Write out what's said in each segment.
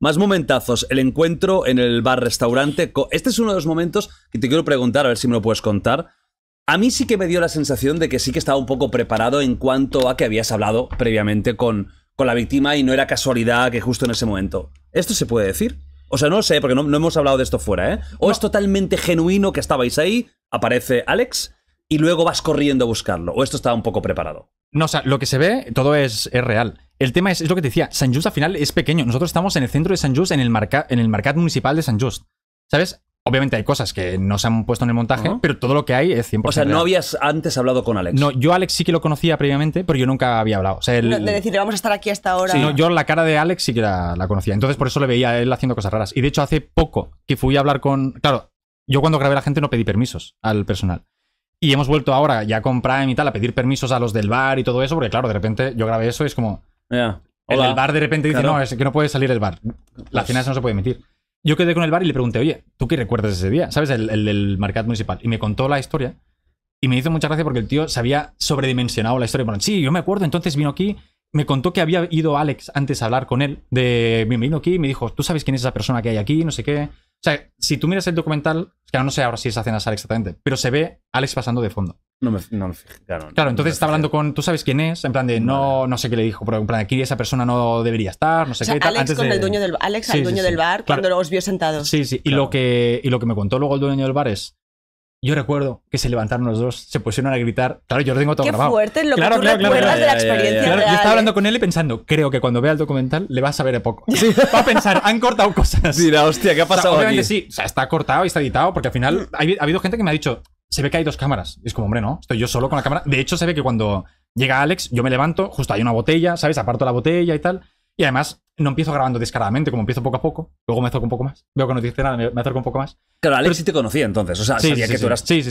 Más momentazos, el encuentro en el bar-restaurante. Este es uno de los momentos que te quiero preguntar, a ver si me lo puedes contar. A mí sí que me dio la sensación de que sí que estaba un poco preparado en cuanto a que habías hablado previamente con, con la víctima y no era casualidad que justo en ese momento. ¿Esto se puede decir? O sea, no lo sé, porque no, hemos hablado de esto fuera, ¿eh? O es totalmente genuino que estabais ahí, aparece Alex y luego vas corriendo a buscarlo. O esto estaba un poco preparado. No, o sea, lo que se ve, todo es, es real. El tema es, lo que te decía, San Just al final es pequeño. Nosotros estamos en el centro de San Just, en el, marca, en el mercado municipal de San Just. ¿Sabes? Obviamente hay cosas que no se han puesto en el montaje, pero todo lo que hay es 100%. O sea, no habías antes hablado con Alex. No, yo Alex sí que lo conocía previamente, pero yo nunca había hablado. de vamos a estar aquí hasta ahora. no, yo la cara de Alex sí que la, conocía. Entonces por eso le veía a él haciendo cosas raras. Y de hecho, hace poco que fui a hablar con. Claro, yo cuando grabé a la gente no pedí permisos al personal. Y hemos vuelto ahora, ya con Prime y tal, a pedir permisos a los del bar y todo eso, porque claro, de repente yo grabé eso y es como. En el bar de repente dice, no, es que no puede salir el bar. La pues cena no se puede emitir. Yo quedé con el bar y le pregunté, oye, ¿tú qué recuerdas ese día? ¿Sabes? El, el, mercado municipal. Y me contó la historia. Y me hizo mucha gracias porque el tío se había sobredimensionado la historia. Bueno, sí, yo me acuerdo. Entonces vino aquí, me contó que había ido Alex antes a hablar con él. De, vino aquí me dijo, ¿tú sabes quién es esa persona que hay aquí? No sé qué. O sea, si tú miras el documental, que no sé ahora si es cena sale exactamente, pero se ve Alex pasando de fondo. No me, no claro. entonces estaba hablando con. Tú sabes quién es, en plan de no, no sé qué le dijo, pero en plan de aquí esa persona no debería estar, no sé qué. Alex con el dueño del Alex al dueño del bar cuando los vio sentados. Sí, sí. Y lo que. Y lo que me contó luego el dueño del bar es. Yo recuerdo que se levantaron los dos, se pusieron a gritar. Claro, yo lo tengo todo Qué fuerte lo que tú de la experiencia. Claro, yo estaba ¿eh? hablando con él y pensando, creo que cuando vea el documental le va a saber a poco. Sí. Va a pensar, han cortado cosas. Mira, hostia, ¿qué ha pasado? obviamente sí, o sea, está cortado y está editado, porque al final mm. ha habido gente que me ha dicho, se ve que hay dos cámaras. es como, hombre, no, estoy yo solo con la cámara. De hecho, se ve que cuando llega Alex, yo me levanto, justo hay una botella, ¿sabes? Aparto la botella y tal. Y además, no empiezo grabando descaradamente, como empiezo poco a poco. Luego me acerco un poco más. Veo que no dice nada, me acerco un poco más. Claro, Alex Pero, sí te conocía entonces. O sea, sí, sabía sí, que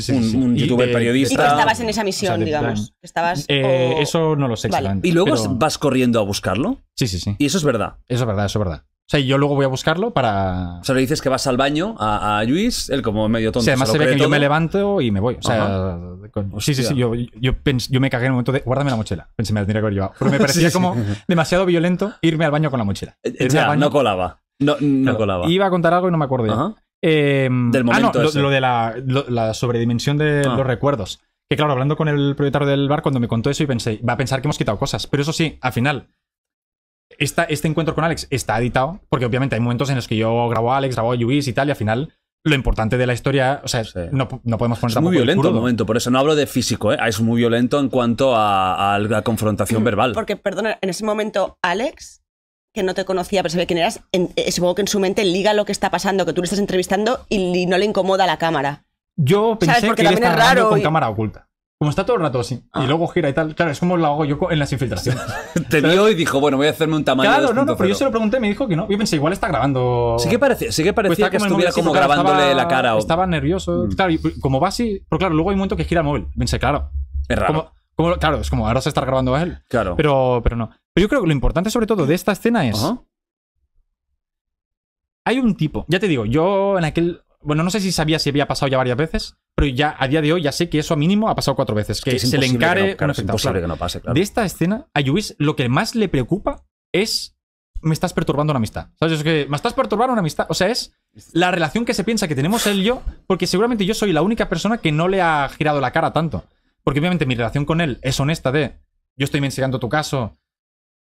sí, tú un, youtuber periodista. Y que estabas en esa misión, digamos. Estabas, eh, Eso no lo sé ¿Y luego vas corriendo a buscarlo? Sí, sí, sí. Y eso es verdad. Eso es verdad, eso es verdad. O sea, yo luego voy a buscarlo para. O sea, le dices que vas al baño a, a Luis, él como medio tonto. Sí, además se, ve que yo me levanto y me voy. O sea, sí, sí, sí. Yo, yo, pens... yo, me cagué en el momento de. Guárdame la mochila. Pensé, me la tendría que haber llevado. Pero me parecía como demasiado violento irme al baño con la mochila. sea, eh, no colaba. No, no colaba. Iba a contar algo y no me acuerdo. Ajá. Em, del momento. Ah, no, Lo, de la, sobredimensión de ah. los recuerdos. Que claro, hablando con el propietario del bar, cuando me contó eso y pensé, va a pensar que hemos quitado cosas. Pero eso sí, al final, este encuentro con Alex está editado, porque obviamente hay momentos en los que yo grabo a Alex, grabo a Luis y tal, y al final lo importante de la historia, o sea, no, no, podemos poner Es muy violento el, momento, por eso no hablo de físico, ¿eh? ah, es muy violento en cuanto a, la confrontación verbal. Porque, perdona, en ese momento Alex que no te conocía, pero sabía quién eras, eh, supongo que en su mente liga lo que está pasando, que tú le estás entrevistando y, no le incomoda la cámara. Yo pensé que él es con cámara oculta. Como está todo el rato así, y ah. luego gira y tal, claro, es como lo hago yo en las infiltraciones. Te vio y dijo, bueno, voy a hacerme un tamaño. Claro, no, no, pero yo se lo pregunté y me dijo que no. Yo pensé, igual está grabando. Sí que, parece, sí que parecía pues que estuviera como grabándole la cara. O... Estaba nervioso. Mm. Claro, como va así, pero claro, luego hay un momento que gira el móvil. Pensé, claro. Es raro. claro, es como ahora se está grabando a él. Claro. Pero, pero no. Pero yo creo que lo importante, sobre todo, de esta escena es. Hay un tipo. Ya te digo, yo en aquel. Bueno, no sé si sabía si había pasado ya varias veces, pero ya a día de hoy ya sé que eso a mínimo ha pasado cuatro veces. Que, se le encare. que no pase, De esta escena, a Luis lo que más le preocupa es. Me estás perturbando una amistad. ¿Sabes? Es que me estás perturbando una amistad. O sea, es la relación que se piensa que tenemos él y yo, porque seguramente yo soy la única persona que no le ha girado la cara tanto. Porque obviamente mi relación con él es honesta de. Yo estoy investigando tu caso,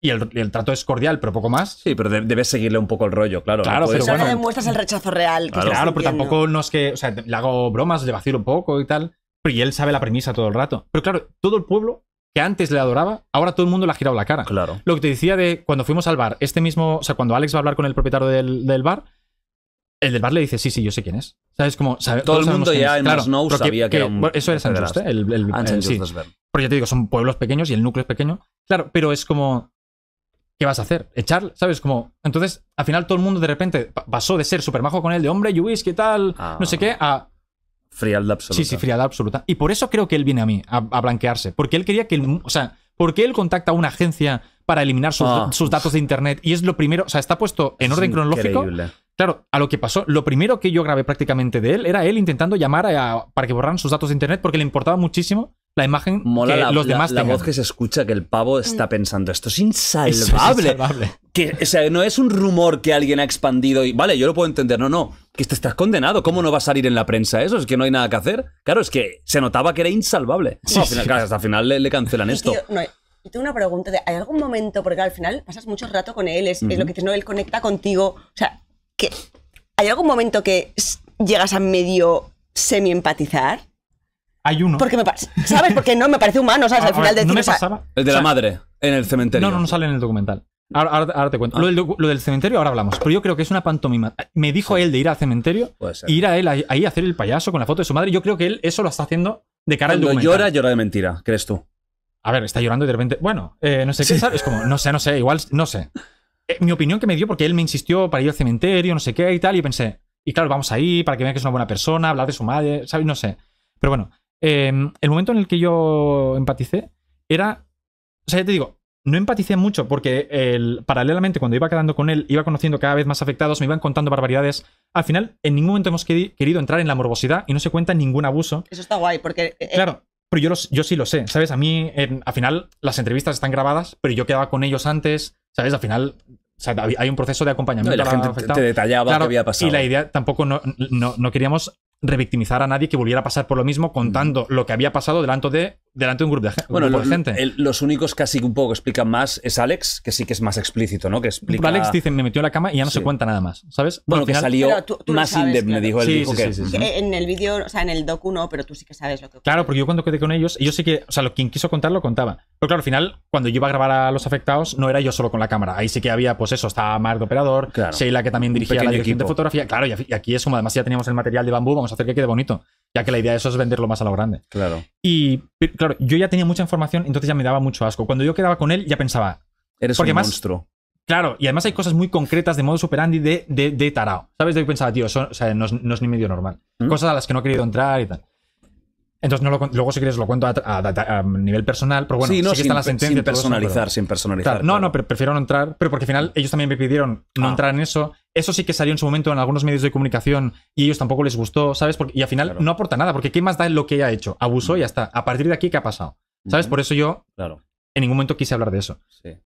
y el, el, trato es cordial, pero poco más. Sí, pero debes seguirle un poco el rollo, claro. Claro, pero bueno, no demuestras el rechazo real. Que claro, claro pero tampoco no es que. O sea, le hago bromas, le vacilo un poco y tal. Pero y él sabe la premisa todo el rato. Pero claro, todo el pueblo que antes le adoraba, ahora todo el mundo le ha girado la cara. Claro. Lo que te decía de cuando fuimos al bar, este mismo. O sea, cuando Alex va a hablar con el propietario del, del bar, el del bar le dice, sí, sí, yo sé quién es. ¿Sabes? Como, todo el mundo ya en claro, Snow sabía que, era eso era San Juste, ¿eh? el, el, el, el sí. Pero ya te digo, son pueblos pequeños y el núcleo es pequeño. Claro, pero es como... ¿qué vas a hacer? ¿Echar? ¿Sabes? Como, entonces, al final todo el mundo de repente pasó de ser súper majo con él, de hombre, Yuis, ¿qué tal? Ah. no sé qué, a... Frialdad absoluta. Sí, sí, frialdad absoluta. Y por eso creo que él viene a mí, a, blanquearse. Porque él quería que... o sea, porque él contacta a una agencia para eliminar sus, ah, datos de internet y es lo primero, o sea, está puesto en orden cronológico. Claro, a lo que pasó, lo primero que yo grabé prácticamente de él era él intentando llamar a, para que borraran sus datos de internet porque le importaba muchísimo la imagen Mola la, los demás la, voz que se escucha que el pavo está mm. pensando esto es insalvable, que o sea no es un rumor que alguien ha expandido y vale yo lo puedo entender no no que este estás condenado cómo no va a salir en la prensa eso es que no hay nada que hacer claro es que se notaba que era insalvable sí, hasta al final le, cancelan esto tío, no, tengo una pregunta hay algún momento porque al final pasas mucho rato con él es, lo que dices no él conecta contigo o sea hay algún momento que llegas a medio semi empatizar hay uno. Porque me pasa. ¿Sabes? Porque no me parece humano, ¿sabes? Ah, al final ah, del No me pasaba. El de la madre, en el cementerio. No, no, no sale en el documental. Ahora, te cuento. Ah. Lo, del, cementerio ahora hablamos. Pero yo creo que es una pantomima. Me dijo él de ir al cementerio y ir a él ahí a hacer el payaso con la foto de su madre. Yo creo que él eso lo está haciendo de cara al documental. llora, llora de mentira, crees tú. A ver, está llorando y de repente. Bueno, eh, no sé sí. qué. Es como, no sé, no sé, igual, no sé. Eh, mi opinión que me dio, porque él me insistió para ir al cementerio, no sé qué y tal, y pensé, y claro, vamos ahí para que vea que es una buena persona, hablar de su madre, ¿sabes? No sé. Pero bueno, Em, el momento en el que yo empaticé era. O sea, ya te digo, no empaticé mucho porque paralelamente cuando iba quedando con él, iba conociendo cada vez más afectados, me iban contando barbaridades. Al final, en ningún momento hemos querido entrar en la morbosidad y no se cuenta ningún abuso. Eso está guay, porque. Eh, eh, claro. Pero yo, sí lo sé, ¿sabes? A mí, al final, las entrevistas están grabadas, pero yo quedaba con ellos antes, ¿sabes? Al final, hay un proceso de acompañamiento. la gente te detallaba lo que había pasado. Y la idea tampoco no, no, queríamos revictimizar a nadie que volviera a pasar por lo mismo contando lo que había pasado delante de delante de un grupo de, gente. Bueno, los únicos casi que un poco explican más es Alex, que sí que es más explícito, ¿no? Que explica... Alex dice, me metió en la cama y ya no se cuenta nada más, ¿sabes? Bueno, que salió más dijo En el vídeo, o sea, en el docu no, pero tú sí que sabes lo que Claro, porque yo cuando quedé con ellos, yo sí que, o sea, lo, quien quiso contar lo contaba. Pero claro, al final, cuando yo iba a grabar a los afectados, no era yo solo con la cámara. Ahí sí que había, pues eso, estaba Mar de operador, Sheila que también dirigía la dirección equipo. de fotografía. Claro, y aquí es como además ya teníamos el material de bambú, vamos a hacer que quede bonito ya que la idea de eso es venderlo más a lo grande. Claro. Y claro, yo ya tenía mucha información, entonces ya me daba mucho asco. Cuando yo quedaba con él, ya pensaba. Eres un monstruo. Claro, y además hay cosas muy concretas de modo super de, de, de tarao. ¿Sabes? Yo pensaba, tío, no, es, ni medio normal. ¿Mm? Cosas a las que no he querido entrar y tal. Entonces, no lo, luego si quieres lo cuento a, nivel personal, pero bueno, sí, sin, personalizar, sin personalizar. no, no, pero prefiero no entrar, pero porque al final ellos también me pidieron no ah. entrar en eso. Eso sí que salió en su momento en algunos medios de comunicación y ellos tampoco les gustó, ¿sabes? Porque, y al final no aporta nada, porque ¿qué más da lo que ella ha hecho? Abusó y ya está. A partir de aquí, ¿qué ha pasado? ¿Sabes? Por eso yo claro. en ningún momento quise hablar de eso. Sí.